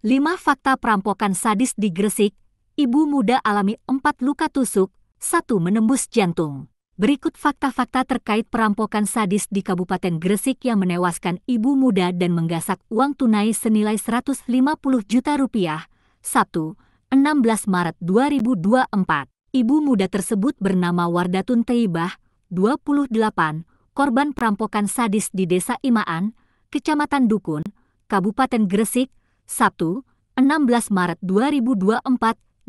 5 fakta perampokan sadis di Gresik, ibu muda alami 4 luka tusuk, 1 menembus jantung. Berikut fakta-fakta terkait perampokan sadis di Kabupaten Gresik yang menewaskan ibu muda dan menggasak uang tunai senilai 150 juta rupiah, enam 16 Maret 2024. Ibu muda tersebut bernama Wardatun Teibah, 28, korban perampokan sadis di Desa Imaan, Kecamatan Dukun, Kabupaten Gresik, Sabtu, 16 Maret 2024,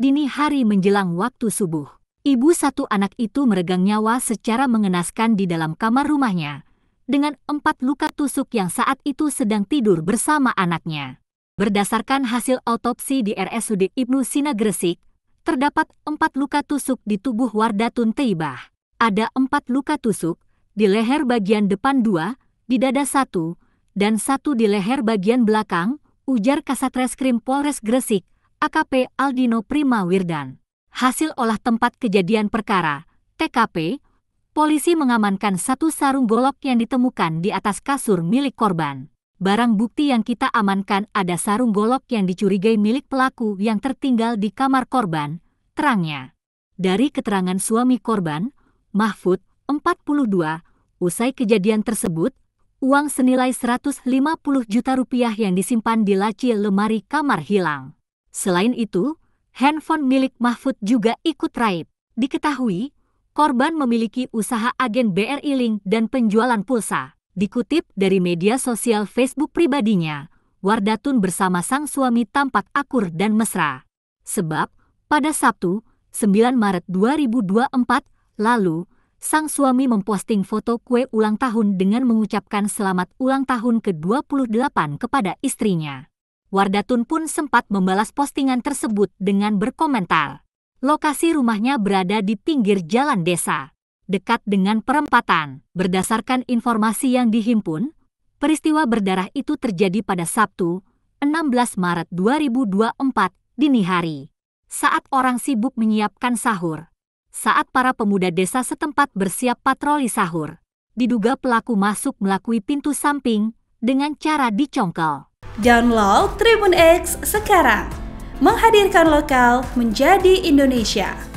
dini hari menjelang waktu subuh. Ibu satu anak itu meregang nyawa secara mengenaskan di dalam kamar rumahnya, dengan empat luka tusuk yang saat itu sedang tidur bersama anaknya. Berdasarkan hasil autopsi di RSUD Ibnu Sina Gresik, terdapat empat luka tusuk di tubuh Wardatun Teibah. Ada empat luka tusuk di leher bagian depan dua, di dada satu, dan satu di leher bagian belakang, ujar Kasat Reskrim Polres Gresik, AKP Aldino Prima Wirdan. Hasil olah tempat kejadian perkara, TKP, polisi mengamankan satu sarung golok yang ditemukan di atas kasur milik korban. Barang bukti yang kita amankan ada sarung golok yang dicurigai milik pelaku yang tertinggal di kamar korban, terangnya. Dari keterangan suami korban, Mahfud, 42, usai kejadian tersebut, uang senilai 150 juta rupiah yang disimpan di laci lemari kamar hilang. Selain itu, handphone milik Mahfud juga ikut raib. Diketahui, korban memiliki usaha agen BRI Link dan penjualan pulsa. Dikutip dari media sosial Facebook pribadinya, Wardatun bersama sang suami tampak akur dan mesra. Sebab, pada Sabtu, 9 Maret 2024, lalu, sang suami memposting foto kue ulang tahun dengan mengucapkan selamat ulang tahun ke-28 kepada istrinya. Wardatun pun sempat membalas postingan tersebut dengan berkomentar. Lokasi rumahnya berada di pinggir jalan desa, dekat dengan perempatan. Berdasarkan informasi yang dihimpun, peristiwa berdarah itu terjadi pada Sabtu, 16 Maret 2024, dini hari. Saat orang sibuk menyiapkan sahur, saat para pemuda desa setempat bersiap patroli sahur. Diduga pelaku masuk melalui pintu samping dengan cara dicongkel. Download Tribun X sekarang, menghadirkan lokal menjadi Indonesia.